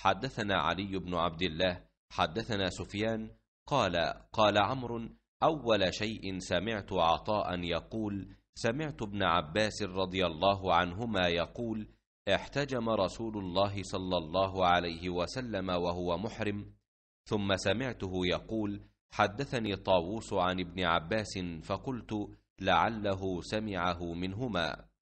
حدثنا علي بن عبد الله حدثنا سفيان قال قال عمرو اول شيء سمعت عطاء يقول سمعت ابن عباس رضي الله عنهما يقول احتجم رسول الله صلى الله عليه وسلم وهو محرم ثم سمعته يقول حدثني طاووس عن ابن عباس فقلت لعله سمعه منهما